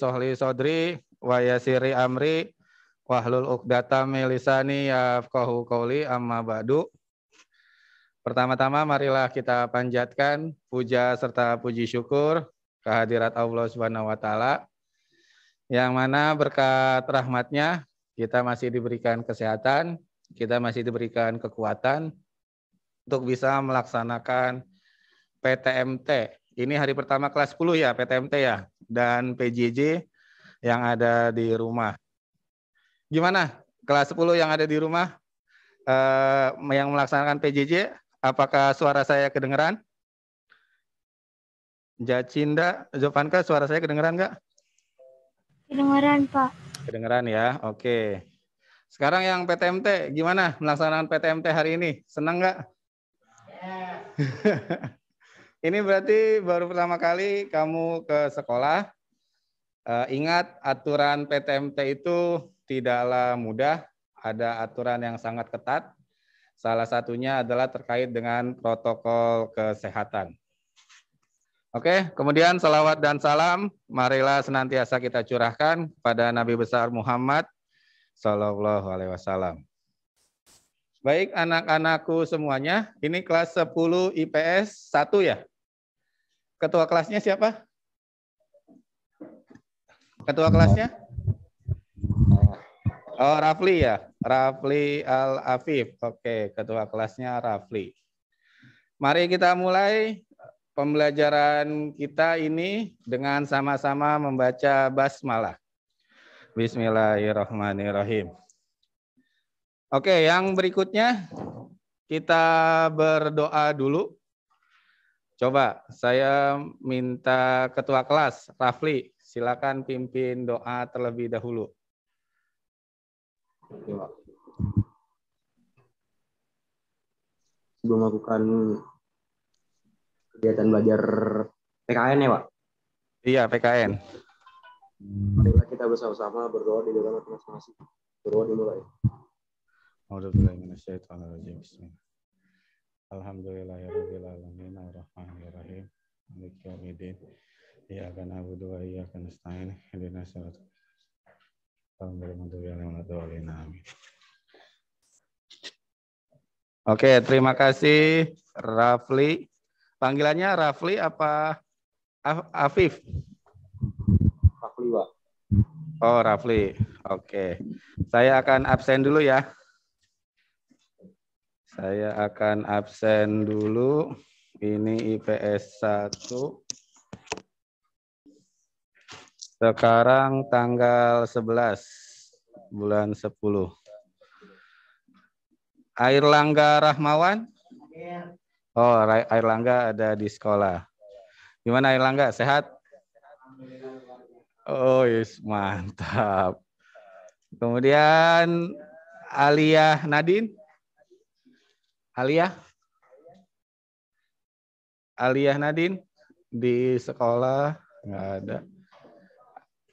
sohli sodri wa yasiri amri wahlul uqdata milisani yafqahu qawli amma ba'du. Pertama-tama marilah kita panjatkan puja serta puji syukur kehadirat Allah Subhanahu wa taala yang mana berkat rahmatnya kita masih diberikan kesehatan, kita masih diberikan kekuatan untuk bisa melaksanakan PTMT. Ini hari pertama kelas 10 ya PTMT ya dan PJJ yang ada di rumah. Gimana kelas 10 yang ada di rumah uh, yang melaksanakan PJJ, apakah suara saya kedengeran? Jacinda, Jovanka, suara saya kedengeran nggak? Kedengeran, Pak. Kedengeran ya, oke. Sekarang yang PTMT, gimana melaksanakan PTMT hari ini? Senang nggak? Yeah. Ini berarti baru pertama kali kamu ke sekolah. Uh, ingat aturan PTMT itu tidaklah mudah. Ada aturan yang sangat ketat. Salah satunya adalah terkait dengan protokol kesehatan. Oke, kemudian salawat dan salam marilah senantiasa kita curahkan pada Nabi besar Muhammad Sallallahu alaihi wasallam. Baik anak-anakku semuanya, ini kelas 10 IPS 1 ya. Ketua kelasnya siapa? Ketua kelasnya? Oh, Rafli ya. Rafli Al-Afif. Oke, ketua kelasnya Rafli. Mari kita mulai pembelajaran kita ini dengan sama-sama membaca basmalah. Bismillahirrahmanirrahim. Oke, yang berikutnya kita berdoa dulu. Coba saya minta ketua kelas Rafli, silakan pimpin doa terlebih dahulu. Sebelum melakukan kegiatan belajar PKN ya, Pak? Iya, PKN. Marilah kita bersama-sama berdoa di dalam masing-masing. Berdoa dimulai. Alhamdulillah, Bismillahirrahmanirrahim ya Alhamdulillahirabbil alamin arrahmanirrahim maliki yaumiddin iyyaka na'budu wa iyyaka nasta'in ihdinas siratal Oke, terima kasih Rafli. Panggilannya Rafli apa Afif? Rafli, Pak. Oh, Rafli. Oke. Saya akan absen dulu ya. Saya akan absen dulu. Ini IPS 1. Sekarang tanggal 11 bulan 10. Air Langga Rahmawan? Iya. Oh, Air Langga ada di sekolah. Gimana Air Langga? Sehat? Oh, yes, mantap. Kemudian Aliyah Nadine? Alia? Aliyah Nadine di sekolah nggak ada.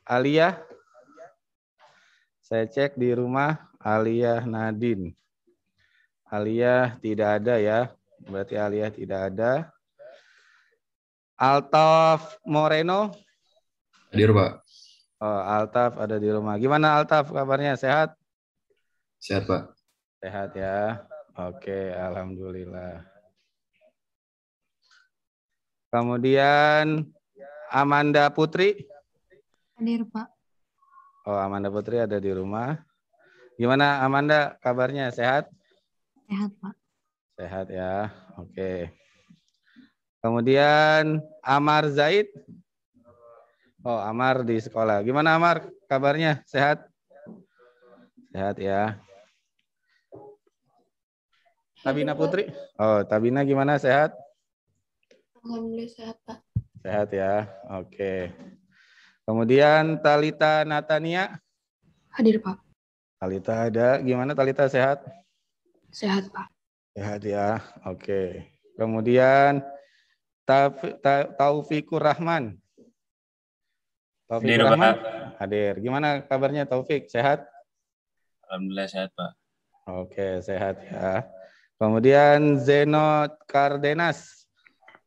Aliyah? Saya cek di rumah Aliyah Nadine. Aliyah tidak ada ya. Berarti Aliyah tidak ada. Altaf Moreno? Di rumah. Oh, Altaf ada di rumah. Gimana Altaf kabarnya? Sehat? Sehat, Pak. Sehat ya. Oke, alhamdulillah. Kemudian Amanda Putri. Hadir, Pak. Oh, Amanda Putri ada di rumah. Gimana Amanda kabarnya? Sehat? Sehat, Pak. Sehat ya. Oke. Kemudian Amar Zaid. Oh, Amar di sekolah. Gimana Amar kabarnya? Sehat? Sehat ya. Tabina Putri. Oh, Tabina gimana sehat? Alhamdulillah sehat, Pak. Sehat ya. Oke. Kemudian Talita Natania. Hadir, Pak. Talita ada. Gimana Talita sehat? Sehat, Pak. Sehat ya. Oke. Kemudian Taufikur Rahman. Taufikur Rahman. Hadir. Gimana kabarnya Taufik? Sehat? Alhamdulillah sehat, Pak. Oke, sehat ya. Kemudian Zeno Cardenas.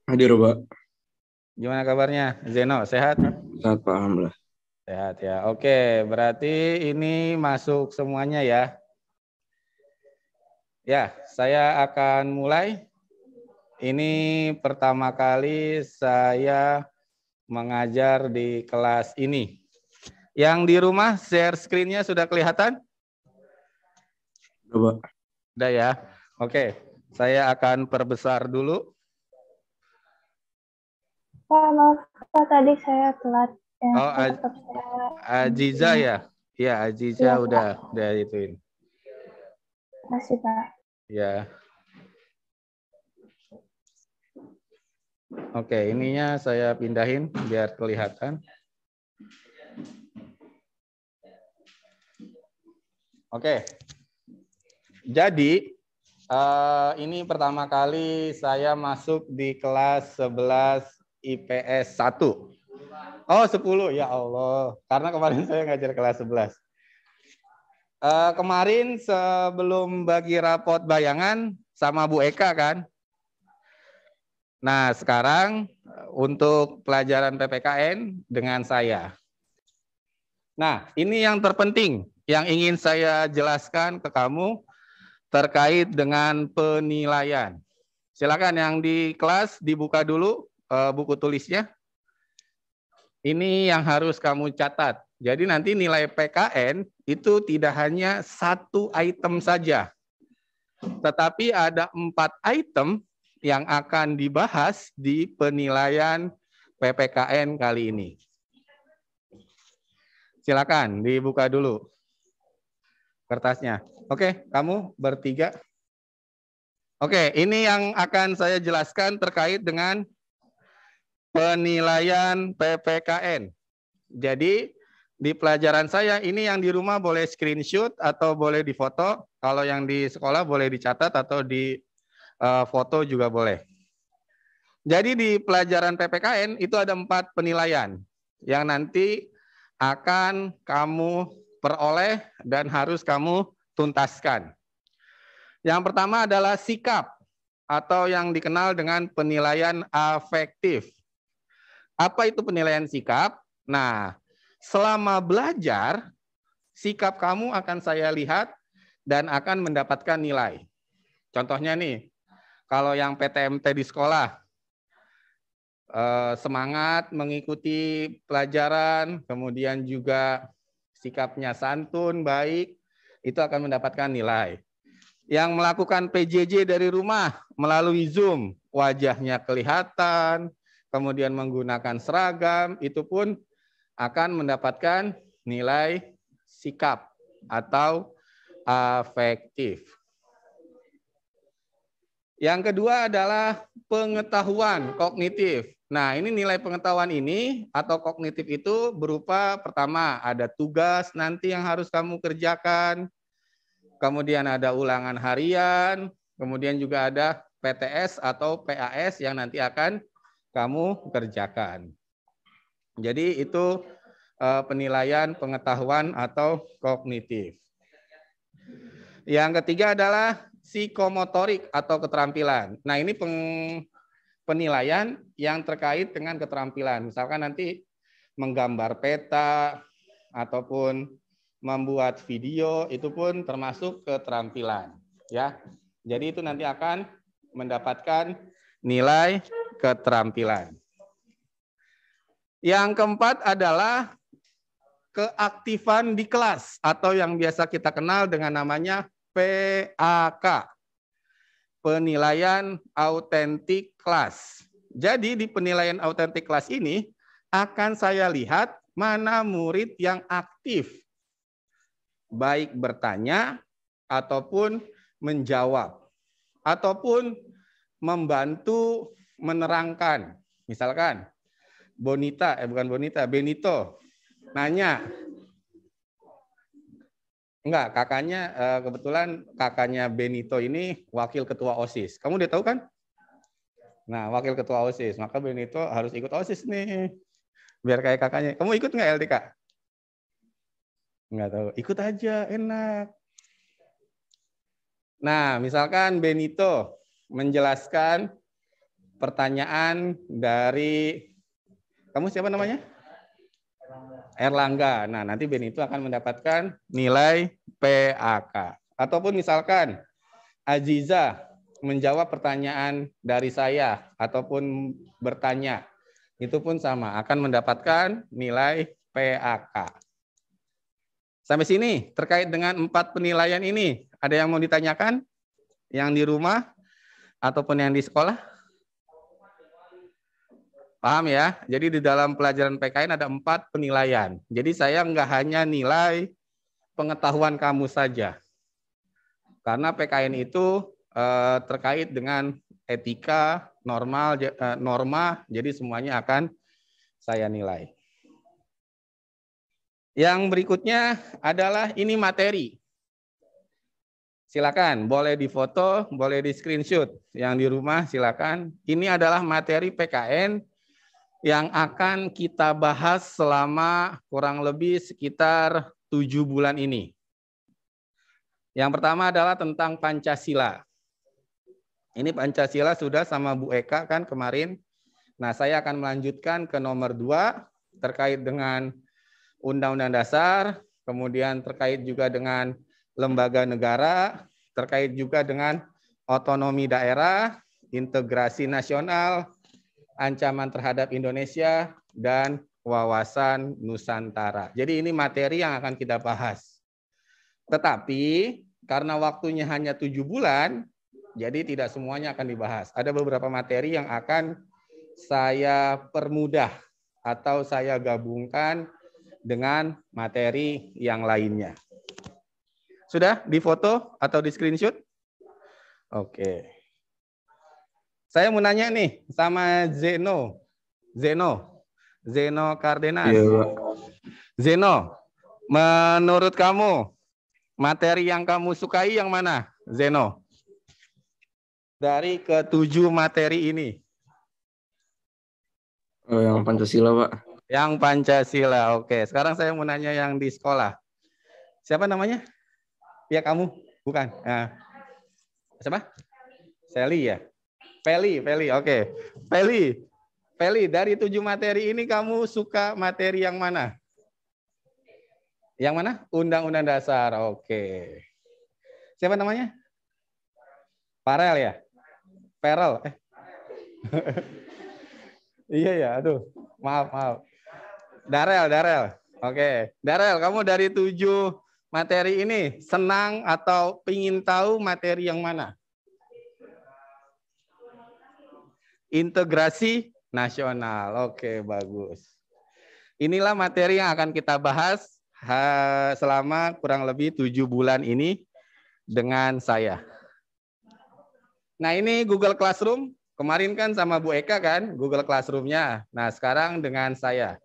Hadir, Pak. Gimana kabarnya? Zeno, sehat? Sehat, Pak. Alhamdulillah. Sehat ya. Oke, berarti ini masuk semuanya ya. Ya, saya akan mulai. Ini pertama kali saya mengajar di kelas ini. Yang di rumah share screen-nya sudah kelihatan? Sudah, pak. Sudah ya. Oke, saya akan perbesar dulu. Pak, maaf Pak, tadi saya telat. Ya, oh, Aj Ajiza ya? Ya, Ajiza ya, udah, udah ituin. Masih, Pak. Ya. Oke, ininya saya pindahin biar kelihatan. Oke. Jadi, Uh, ini pertama kali saya masuk di kelas 11 IPS 1. Oh, 10. Ya Allah. Karena kemarin saya ngajar kelas 11. Uh, eh, kemarin sebelum bagi rapot bayangan sama Bu Eka kan? Nah, sekarang untuk pelajaran PPKN dengan saya. Nah, ini yang terpenting yang ingin saya jelaskan ke kamu terkait dengan penilaian. Silakan yang di kelas dibuka dulu e, buku tulisnya. Ini yang harus kamu catat. Jadi nanti nilai PKN itu tidak hanya satu item saja, tetapi ada empat item yang akan dibahas di penilaian PPKN kali ini. Silakan dibuka dulu kertasnya. Oke, kamu bertiga. Oke, ini yang akan saya jelaskan terkait dengan penilaian PPKN. Jadi di pelajaran saya ini yang di rumah boleh screenshot atau boleh difoto. Kalau yang di sekolah boleh dicatat atau di eh, foto juga boleh. Jadi di pelajaran PPKN itu ada empat penilaian yang nanti akan kamu peroleh dan harus kamu tuntaskan. Yang pertama adalah sikap atau yang dikenal dengan penilaian afektif. Apa itu penilaian sikap? Nah, selama belajar, sikap kamu akan saya lihat dan akan mendapatkan nilai. Contohnya nih, kalau yang PTMT di sekolah, eh, semangat mengikuti pelajaran, kemudian juga sikapnya santun, baik, itu akan mendapatkan nilai. Yang melakukan PJJ dari rumah melalui Zoom, wajahnya kelihatan, kemudian menggunakan seragam, itu pun akan mendapatkan nilai sikap atau afektif. Yang kedua adalah pengetahuan kognitif. Nah, ini nilai pengetahuan ini atau kognitif itu berupa pertama ada tugas nanti yang harus kamu kerjakan, kemudian ada ulangan harian, kemudian juga ada PTS atau PAS yang nanti akan kamu kerjakan. Jadi itu eh, penilaian pengetahuan atau kognitif. Yang ketiga adalah psikomotorik atau keterampilan. Nah, ini peng penilaian yang terkait dengan keterampilan. Misalkan nanti menggambar peta ataupun membuat video itu pun termasuk keterampilan, ya. Jadi itu nanti akan mendapatkan nilai keterampilan. Yang keempat adalah keaktifan di kelas atau yang biasa kita kenal dengan namanya PAK penilaian autentik kelas. Jadi di penilaian autentik kelas ini akan saya lihat mana murid yang aktif baik bertanya ataupun menjawab ataupun membantu menerangkan. Misalkan Bonita eh bukan Bonita, Benito nanya Enggak, kakaknya eh, kebetulan kakaknya Benito ini wakil ketua OSIS. Kamu udah tahu kan? Nah, wakil ketua OSIS. Maka Benito harus ikut OSIS nih. Biar kayak kakaknya. Kamu ikut nggak LDK? Enggak tahu. Ikut aja, enak. Nah, misalkan Benito menjelaskan pertanyaan dari kamu siapa namanya? Erlangga. Nah, nanti Ben itu akan mendapatkan nilai PAK. Ataupun misalkan Aziza menjawab pertanyaan dari saya ataupun bertanya, itu pun sama akan mendapatkan nilai PAK. Sampai sini terkait dengan empat penilaian ini, ada yang mau ditanyakan? Yang di rumah ataupun yang di sekolah? Paham ya? Jadi di dalam pelajaran PKN ada empat penilaian. Jadi saya nggak hanya nilai pengetahuan kamu saja. Karena PKN itu eh, terkait dengan etika, normal, eh, norma, jadi semuanya akan saya nilai. Yang berikutnya adalah ini materi. Silakan, boleh difoto, boleh di screenshot. Yang di rumah silakan. Ini adalah materi PKN yang akan kita bahas selama kurang lebih sekitar tujuh bulan ini. Yang pertama adalah tentang Pancasila. Ini Pancasila sudah sama Bu Eka kan kemarin. Nah, saya akan melanjutkan ke nomor dua terkait dengan Undang-Undang Dasar, kemudian terkait juga dengan lembaga negara, terkait juga dengan otonomi daerah, integrasi nasional, ancaman terhadap Indonesia dan wawasan Nusantara. Jadi ini materi yang akan kita bahas. Tetapi karena waktunya hanya tujuh bulan, jadi tidak semuanya akan dibahas. Ada beberapa materi yang akan saya permudah atau saya gabungkan dengan materi yang lainnya. Sudah di foto atau di screenshot? Oke. Okay. Saya mau nanya nih sama Zeno. Zeno. Zeno Cardenas. Iya, Zeno, menurut kamu materi yang kamu sukai yang mana, Zeno? Dari ketujuh materi ini. Oh, yang Pancasila, Pak. Yang Pancasila, oke. Sekarang saya mau nanya yang di sekolah. Siapa namanya? Ya kamu, bukan. Nah. Siapa? Sally ya? Peli, Peli, oke. Okay. Peli, Peli, dari tujuh materi ini kamu suka materi yang mana? Yang mana? Undang-Undang Dasar, oke. Okay. Siapa namanya? Parel ya? Perel, eh. iya ya, aduh. Maaf, maaf. Darel, Darel. Oke, okay. Darel, kamu dari tujuh materi ini senang atau ingin tahu materi yang mana? integrasi nasional. Oke, bagus. Inilah materi yang akan kita bahas selama kurang lebih tujuh bulan ini dengan saya. Nah ini Google Classroom. Kemarin kan sama Bu Eka kan Google Classroom-nya. Nah sekarang dengan saya.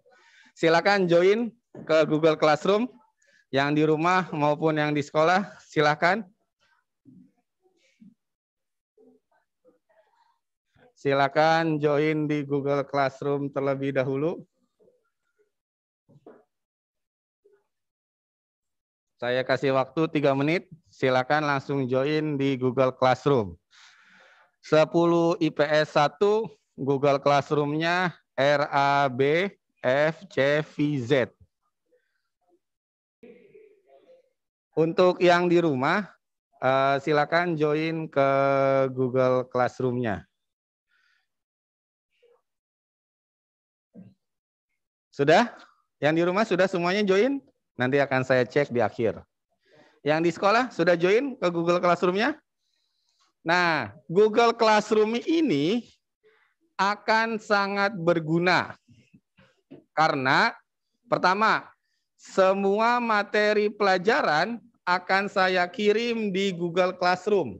Silakan join ke Google Classroom yang di rumah maupun yang di sekolah. Silakan. Silakan join di Google Classroom terlebih dahulu. Saya kasih waktu 3 menit. Silakan langsung join di Google Classroom. 10 IPS 1 Google Classroom-nya RAB FCVZ. Untuk yang di rumah, eh, silakan join ke Google Classroom-nya. Sudah? Yang di rumah sudah semuanya join? Nanti akan saya cek di akhir. Yang di sekolah sudah join ke Google Classroom-nya? Nah, Google Classroom ini akan sangat berguna. Karena pertama, semua materi pelajaran akan saya kirim di Google Classroom.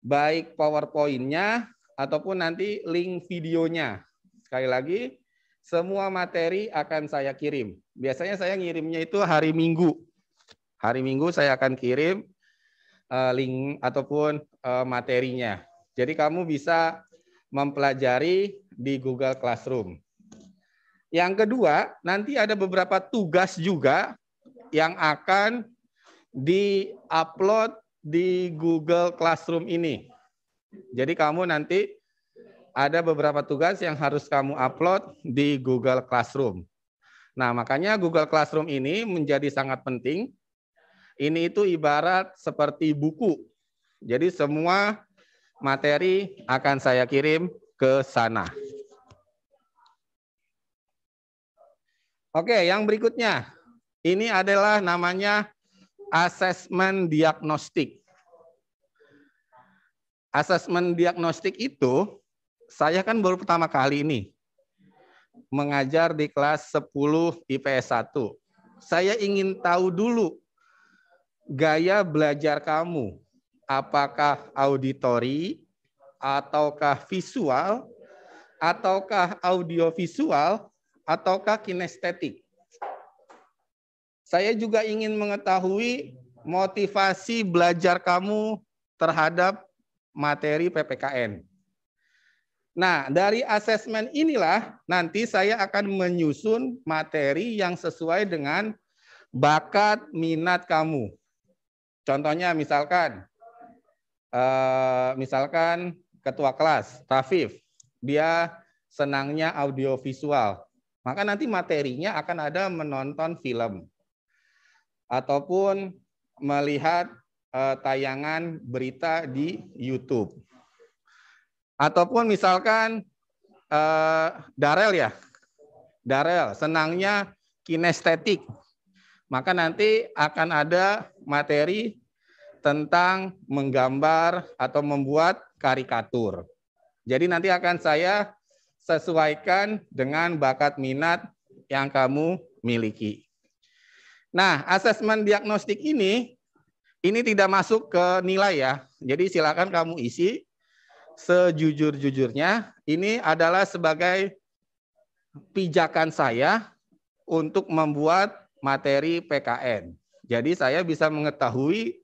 Baik PowerPoint-nya ataupun nanti link videonya. Sekali lagi, semua materi akan saya kirim. Biasanya saya ngirimnya itu hari Minggu. Hari Minggu saya akan kirim eh, link ataupun eh, materinya. Jadi kamu bisa mempelajari di Google Classroom. Yang kedua, nanti ada beberapa tugas juga yang akan di-upload di Google Classroom ini. Jadi kamu nanti ada beberapa tugas yang harus kamu upload di Google Classroom. Nah, makanya Google Classroom ini menjadi sangat penting. Ini itu ibarat seperti buku. Jadi semua materi akan saya kirim ke sana. Oke, yang berikutnya. Ini adalah namanya asesmen diagnostik. Asesmen diagnostik itu saya kan baru pertama kali ini mengajar di kelas 10 IPS 1. Saya ingin tahu dulu gaya belajar kamu. Apakah auditori, ataukah visual, ataukah audiovisual, ataukah kinestetik. Saya juga ingin mengetahui motivasi belajar kamu terhadap materi PPKN. Nah, dari asesmen inilah nanti saya akan menyusun materi yang sesuai dengan bakat minat kamu. Contohnya misalkan eh, misalkan ketua kelas Rafif, dia senangnya audiovisual. Maka nanti materinya akan ada menonton film ataupun melihat eh, tayangan berita di YouTube Ataupun misalkan uh, Darel ya, Darel senangnya kinestetik. Maka nanti akan ada materi tentang menggambar atau membuat karikatur. Jadi nanti akan saya sesuaikan dengan bakat minat yang kamu miliki. Nah, asesmen diagnostik ini ini tidak masuk ke nilai ya. Jadi silakan kamu isi sejujur-jujurnya. Ini adalah sebagai pijakan saya untuk membuat materi PKN. Jadi saya bisa mengetahui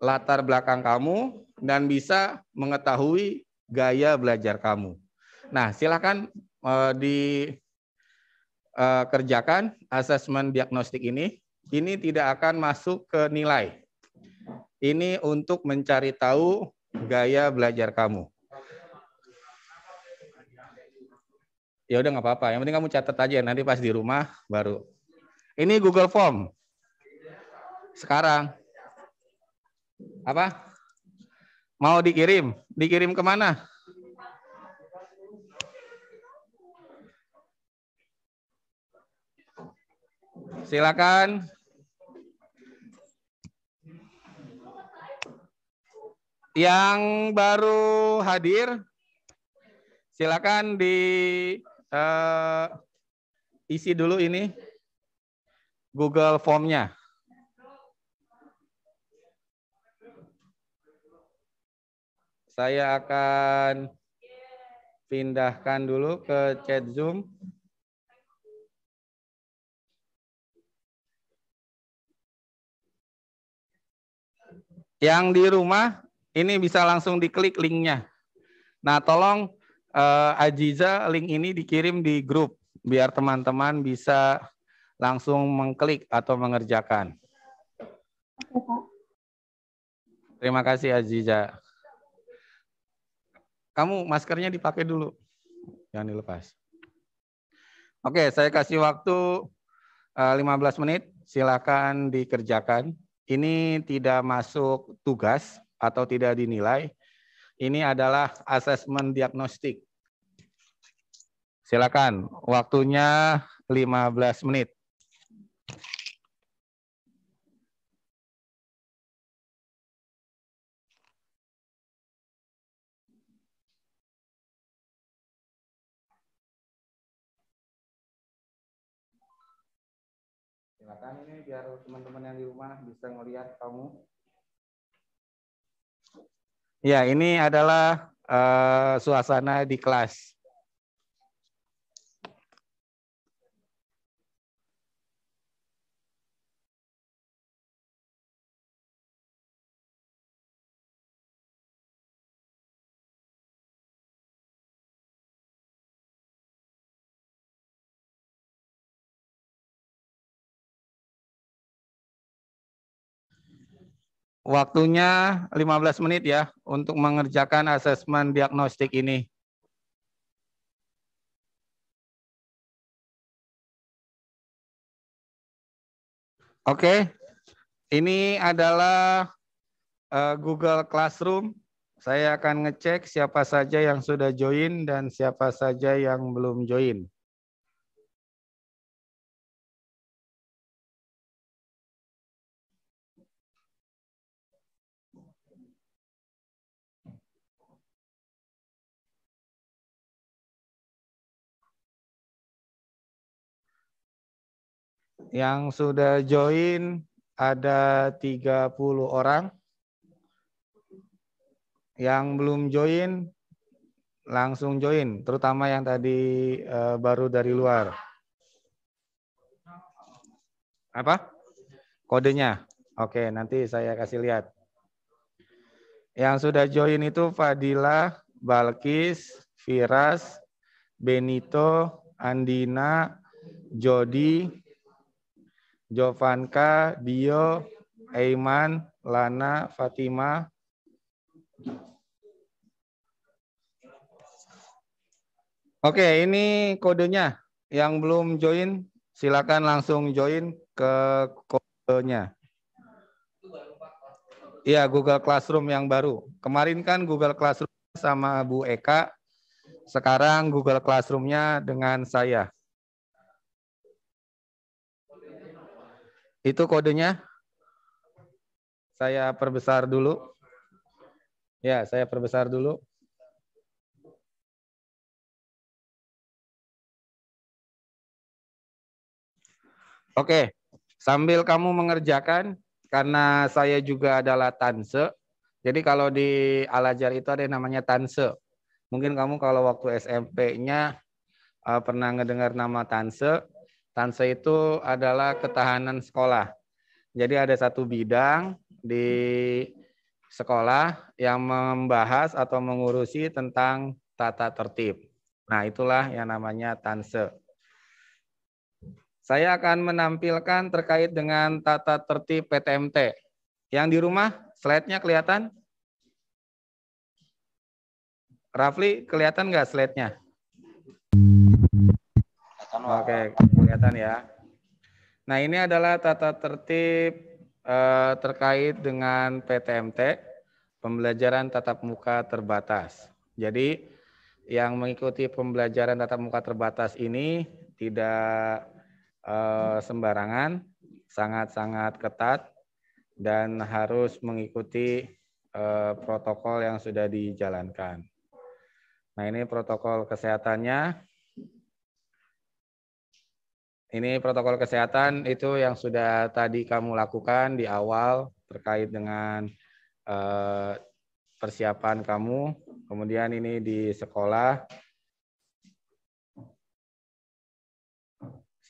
latar belakang kamu dan bisa mengetahui gaya belajar kamu. Nah, silakan uh, eh, dikerjakan eh, uh, asesmen diagnostik ini. Ini tidak akan masuk ke nilai. Ini untuk mencari tahu gaya belajar kamu. ya udah nggak apa-apa. Yang penting kamu catat aja nanti pas di rumah baru. Ini Google Form. Sekarang apa? Mau dikirim? Dikirim kemana? Silakan. Yang baru hadir, silakan di uh, isi dulu ini Google Form-nya. Saya akan pindahkan dulu ke chat Zoom. Yang di rumah ini bisa langsung diklik linknya. Nah, tolong uh, eh, Ajiza link ini dikirim di grup biar teman-teman bisa langsung mengklik atau mengerjakan. Terima kasih Aziza. Kamu maskernya dipakai dulu. Jangan dilepas. Oke, saya kasih waktu 15 eh, menit. Silakan dikerjakan. Ini tidak masuk tugas atau tidak dinilai ini adalah asesmen diagnostik. Silakan, waktunya 15 menit. Silakan ini biar teman-teman yang di rumah bisa ngelihat kamu. Ya, ini adalah uh, suasana di kelas. Waktunya 15 menit ya untuk mengerjakan asesmen diagnostik ini. Oke, ini adalah uh, Google Classroom. Saya akan ngecek siapa saja yang sudah join dan siapa saja yang belum join. Yang sudah join ada 30 orang. Yang belum join langsung join, terutama yang tadi uh, baru dari luar. Apa? Kodenya. Oke, nanti saya kasih lihat. Yang sudah join itu Fadila, Balkis, Firas, Benito, Andina, Jody, Jovanka, Dio, Eiman, Lana, Fatima. Oke, ini kodenya. Yang belum join, silakan langsung join ke kodenya. Iya, Google Classroom yang baru. Kemarin kan Google Classroom sama Bu Eka. Sekarang Google Classroom-nya dengan saya. Itu kodenya. Saya perbesar dulu. Ya, saya perbesar dulu. Oke, sambil kamu mengerjakan, karena saya juga adalah tanse, jadi kalau di alajar itu ada yang namanya tanse. Mungkin kamu kalau waktu SMP-nya eh, pernah ngedengar nama tanse, Tanse itu adalah ketahanan sekolah. Jadi ada satu bidang di sekolah yang membahas atau mengurusi tentang tata tertib. Nah, itulah yang namanya Tanse. Saya akan menampilkan terkait dengan tata tertib PTMT. Yang di rumah, slide-nya kelihatan? Rafli, kelihatan nggak slide-nya? Oke, kelihatan ya. Nah, ini adalah tata tertib eh, terkait dengan PTMT, pembelajaran tatap muka terbatas. Jadi, yang mengikuti pembelajaran tatap muka terbatas ini tidak eh, sembarangan, sangat-sangat ketat, dan harus mengikuti eh, protokol yang sudah dijalankan. Nah, ini protokol kesehatannya ini protokol kesehatan itu yang sudah tadi kamu lakukan di awal terkait dengan eh, persiapan kamu. Kemudian ini di sekolah.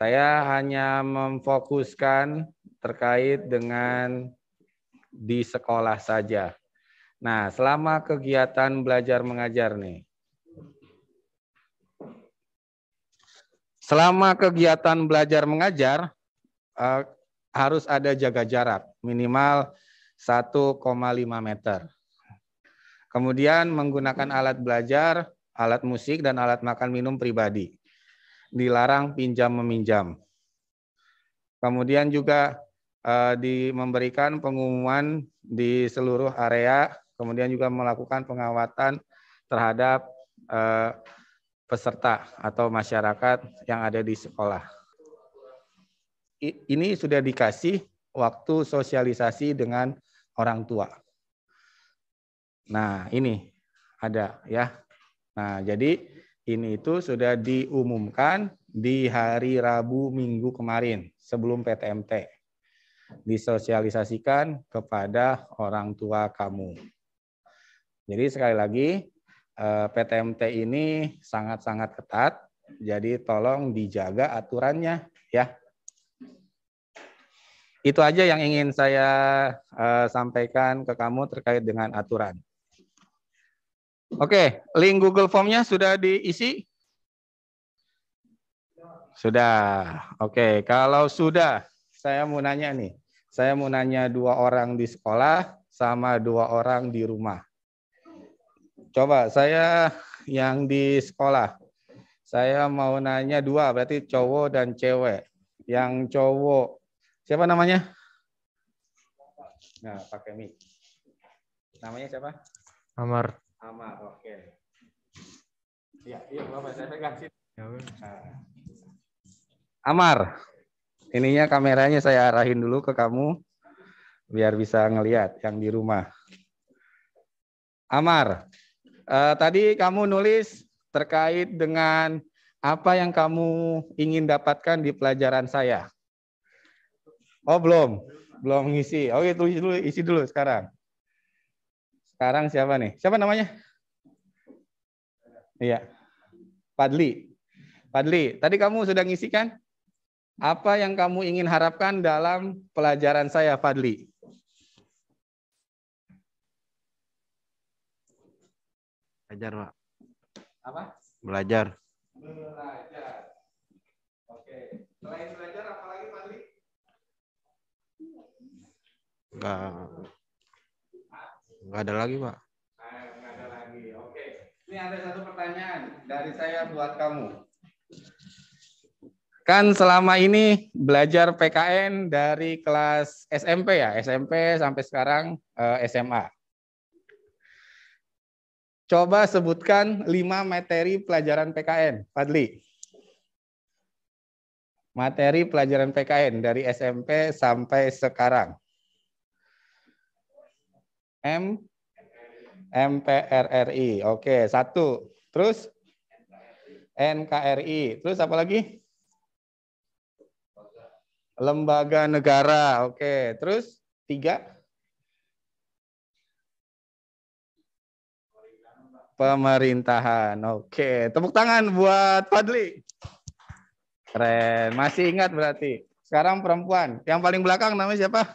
Saya hanya memfokuskan terkait dengan di sekolah saja. Nah, selama kegiatan belajar mengajar nih, Selama kegiatan belajar mengajar eh, harus ada jaga jarak minimal 1,5 meter. Kemudian menggunakan alat belajar, alat musik dan alat makan minum pribadi. Dilarang pinjam meminjam. Kemudian juga eh, di memberikan pengumuman di seluruh area, kemudian juga melakukan pengawatan terhadap eh, peserta atau masyarakat yang ada di sekolah. Ini sudah dikasih waktu sosialisasi dengan orang tua. Nah, ini ada ya. Nah, jadi ini itu sudah diumumkan di hari Rabu Minggu kemarin sebelum PTMT. Disosialisasikan kepada orang tua kamu. Jadi sekali lagi Eh, PTMT ini sangat-sangat ketat, jadi tolong dijaga aturannya ya. Itu aja yang ingin saya uh, sampaikan ke kamu terkait dengan aturan. Oke, link Google Form-nya sudah diisi? Sudah. Oke, kalau sudah, saya mau nanya nih. Saya mau nanya dua orang di sekolah sama dua orang di rumah Coba saya yang di sekolah. Saya mau nanya dua, berarti cowok dan cewek. Yang cowok, siapa namanya? Nah, pakai mic. Namanya siapa? Amar. Amar, oke. Okay. Ya, iya Bapak, iya, saya pegang sih ya Amar, ininya kameranya saya arahin dulu ke kamu biar bisa ngelihat yang di rumah. Amar, Uh, tadi kamu nulis terkait dengan apa yang kamu ingin dapatkan di pelajaran saya. Oh belum, belum ngisi. Oke oh, tulis dulu, isi dulu sekarang. Sekarang siapa nih? Siapa namanya? Iya, Padli. Padli, tadi kamu sudah ngisi kan? Apa yang kamu ingin harapkan dalam pelajaran saya, Padli? Belajar, Pak. Apa? Belajar. Belajar. Oke. Selain belajar apa lagi, Pak Dwi? Enggak. Enggak ada lagi, Pak. enggak ada lagi. Oke. Ini ada satu pertanyaan dari saya buat kamu. Kan selama ini belajar PKN dari kelas SMP ya, SMP sampai sekarang eh, SMA. Coba sebutkan lima materi pelajaran PKN, Fadli. Materi pelajaran PKN dari SMP sampai sekarang. M MPRRI. Oke, satu. Terus NKRI. Terus apa lagi? Lembaga negara. Oke, terus tiga. pemerintahan. Oke, tepuk tangan buat Fadli. Keren, masih ingat berarti. Sekarang perempuan, yang paling belakang namanya siapa?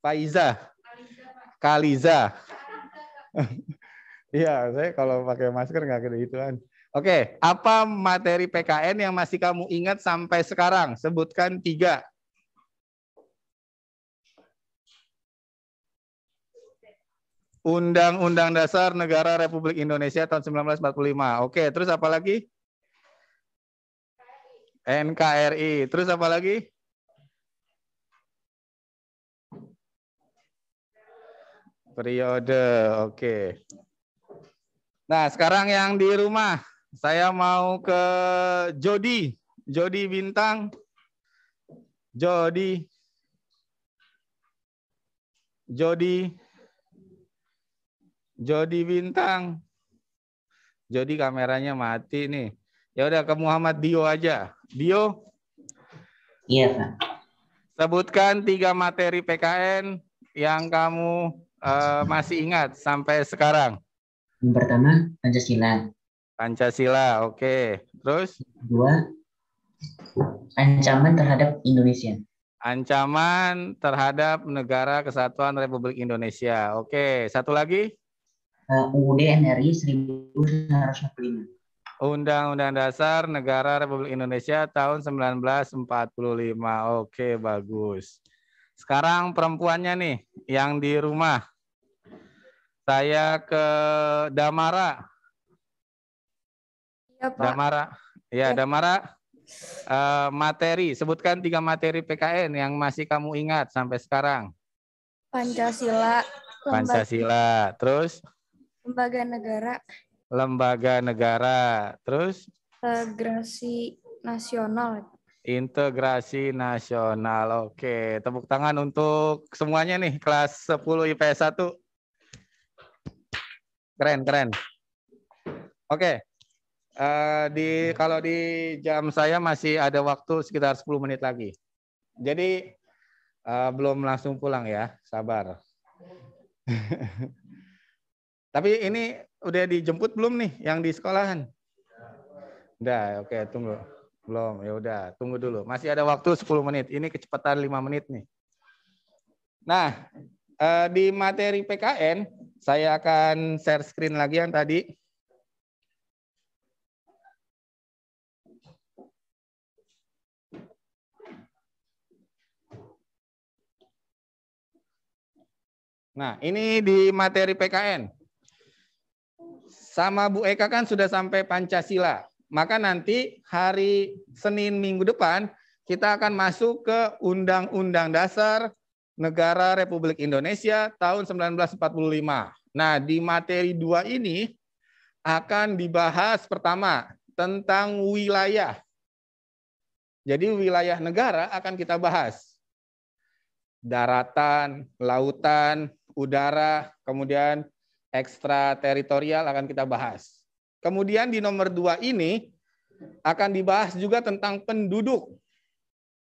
Faiza. Kaliza. Iya, saya kalau pakai masker nggak gitu gituan. Oke, apa materi PKN yang masih kamu ingat sampai sekarang? Sebutkan tiga. Undang-Undang Dasar Negara Republik Indonesia tahun 1945. Oke, terus apa lagi? NKRI. Terus apa lagi? Periode. Oke. Nah, sekarang yang di rumah saya mau ke Jody. Jody Bintang. Jody. Jody. Jody Bintang. Jody kameranya mati nih. Ya udah ke Muhammad Dio aja. Dio? Iya, Pak. Sebutkan tiga materi PKN yang kamu uh, masih ingat sampai sekarang. Yang pertama Pancasila. Pancasila, oke. Okay. Terus? Dua, ancaman terhadap Indonesia. Ancaman terhadap negara kesatuan Republik Indonesia. Oke, okay. satu lagi? uh, UUD NRI 1945. Undang-Undang Dasar Negara Republik Indonesia tahun 1945. Oke, bagus. Sekarang perempuannya nih yang di rumah. Saya ke Damara. Ya, Pak. Damara. Ya, ya. Damara. Uh, materi, sebutkan tiga materi PKN yang masih kamu ingat sampai sekarang. Pancasila. Pancasila. Terus? Lembaga negara. Lembaga negara. Terus? Integrasi nasional. Integrasi nasional. Oke, tepuk tangan untuk semuanya nih kelas 10 IPS 1. Keren, keren. Oke. Eh, di kalau di jam saya masih ada waktu sekitar 10 menit lagi. Jadi uh, belum langsung pulang ya, sabar. Tapi ini udah dijemput belum nih yang di sekolahan? Udah, oke, okay, tunggu. Belum, ya udah, tunggu dulu. Masih ada waktu 10 menit. Ini kecepatan 5 menit nih. Nah, eh, di materi PKN saya akan share screen lagi yang tadi. Nah, ini di materi PKN sama Bu Eka kan sudah sampai Pancasila. Maka nanti hari Senin minggu depan kita akan masuk ke Undang-Undang Dasar Negara Republik Indonesia tahun 1945. Nah, di materi dua ini akan dibahas pertama tentang wilayah. Jadi wilayah negara akan kita bahas. Daratan, lautan, udara, kemudian ekstrateritorial akan kita bahas. Kemudian di nomor dua ini akan dibahas juga tentang penduduk.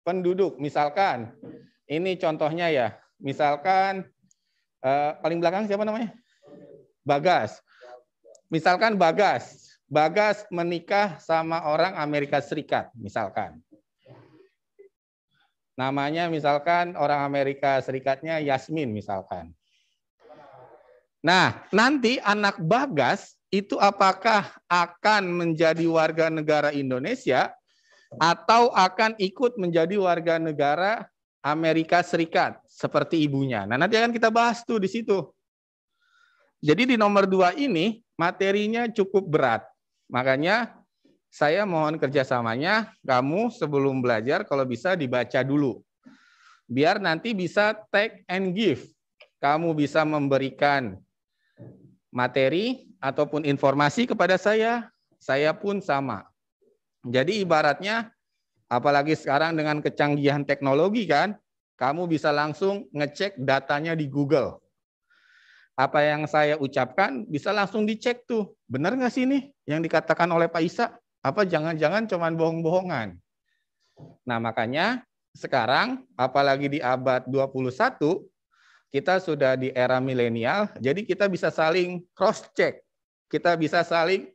Penduduk, misalkan ini contohnya ya, misalkan eh, paling belakang siapa namanya? Bagas. Misalkan Bagas, Bagas menikah sama orang Amerika Serikat, misalkan. Namanya misalkan orang Amerika Serikatnya Yasmin, misalkan. Nah, nanti anak Bagas itu apakah akan menjadi warga negara Indonesia atau akan ikut menjadi warga negara Amerika Serikat seperti ibunya. Nah, nanti akan kita bahas tuh di situ. Jadi di nomor dua ini materinya cukup berat. Makanya saya mohon kerjasamanya kamu sebelum belajar kalau bisa dibaca dulu. Biar nanti bisa take and give. Kamu bisa memberikan materi ataupun informasi kepada saya, saya pun sama. Jadi ibaratnya apalagi sekarang dengan kecanggihan teknologi kan, kamu bisa langsung ngecek datanya di Google. Apa yang saya ucapkan bisa langsung dicek tuh. Benar nggak sih nih yang dikatakan oleh Pak Isa? Apa jangan-jangan cuman bohong-bohongan? Nah makanya sekarang apalagi di abad 21 kita sudah di era milenial, jadi kita bisa saling cross-check. Kita bisa saling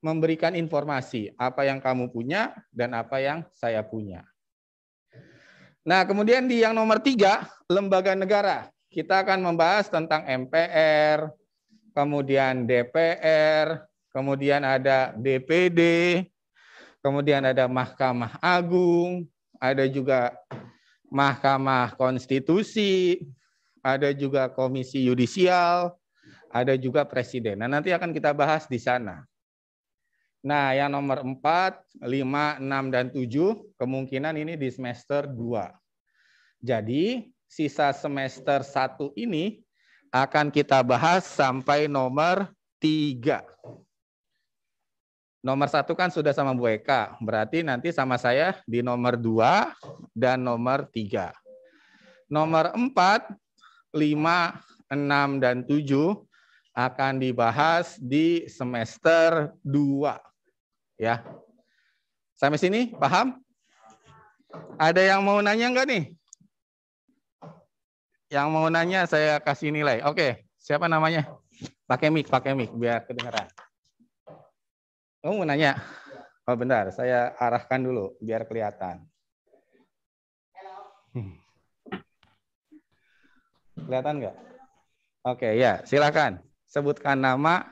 memberikan informasi apa yang kamu punya dan apa yang saya punya. Nah, kemudian di yang nomor tiga, lembaga negara. Kita akan membahas tentang MPR, kemudian DPR, kemudian ada DPD, kemudian ada Mahkamah Agung, ada juga Mahkamah Konstitusi, ada juga komisi yudisial, ada juga presiden. Nah, nanti akan kita bahas di sana. Nah, yang nomor 4, 5, 6, dan 7, kemungkinan ini di semester 2. Jadi, sisa semester 1 ini akan kita bahas sampai nomor 3. Nomor 1 kan sudah sama Bu Eka, berarti nanti sama saya di nomor 2 dan nomor 3. Nomor 4 5, 6, dan 7 akan dibahas di semester 2. Ya. Sampai sini paham? Ada yang mau nanya enggak nih? Yang mau nanya saya kasih nilai. Oke, siapa namanya? Pakai mic, pakai mic biar kedengaran. Kamu mau nanya? Oh benar, saya arahkan dulu biar kelihatan. Hello. Hmm. Kelihatan nggak? Oke, ya, silakan. Sebutkan nama,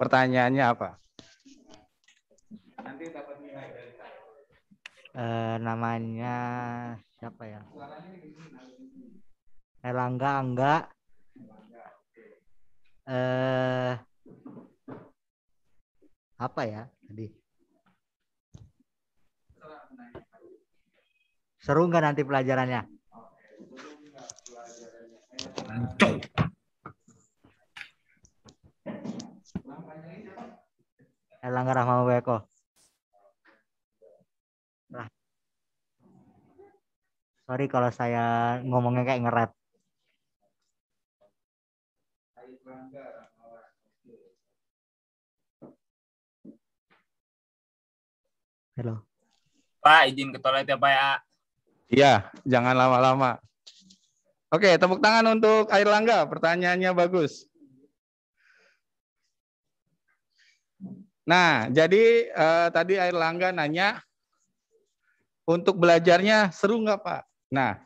pertanyaannya apa? Nanti dapat nilai dari saya. Uh, namanya siapa ya? Erlangga Angga. Eh apa ya tadi? Seru nggak nanti pelajarannya? Ancol. Elangga Rahmaweko. Nah. Sorry kalau saya ngomongnya kayak ngerap. Halo. Pak, izin ke toilet ya Pak ya. Iya, jangan lama-lama. Oke, tepuk tangan untuk Air Langga. Pertanyaannya bagus. Nah, jadi eh, tadi Air Langga nanya untuk belajarnya seru nggak Pak? Nah,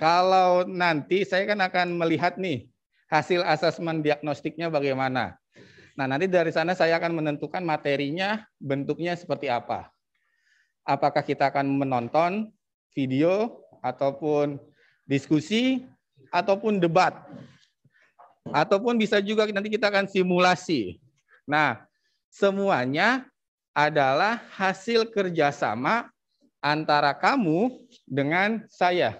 kalau nanti saya kan akan melihat nih hasil asesmen diagnostiknya bagaimana. Nah, nanti dari sana saya akan menentukan materinya, bentuknya seperti apa. Apakah kita akan menonton video ataupun diskusi ataupun debat. Ataupun bisa juga nanti kita akan simulasi. Nah, semuanya adalah hasil kerjasama antara kamu dengan saya.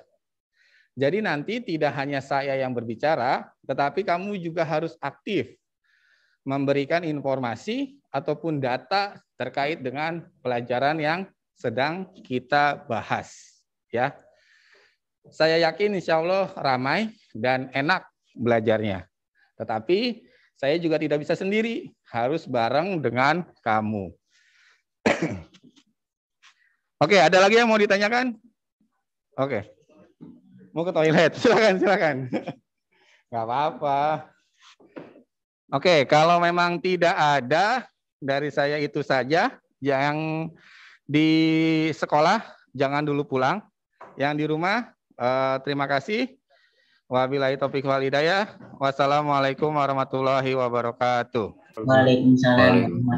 Jadi nanti tidak hanya saya yang berbicara, tetapi kamu juga harus aktif memberikan informasi ataupun data terkait dengan pelajaran yang sedang kita bahas, ya. Saya yakin insya Allah ramai dan enak belajarnya. Tetapi saya juga tidak bisa sendiri, harus bareng dengan kamu. Oke, ada lagi yang mau ditanyakan? Oke. Mau ke toilet? Silakan, silakan. Gak apa-apa. Oke, kalau memang tidak ada dari saya itu saja yang di sekolah jangan dulu pulang. Yang di rumah Uh, terima kasih. Wabillahi taufiq wal hidayah. Wassalamualaikum warahmatullahi wabarakatuh. Waalaikumsalam.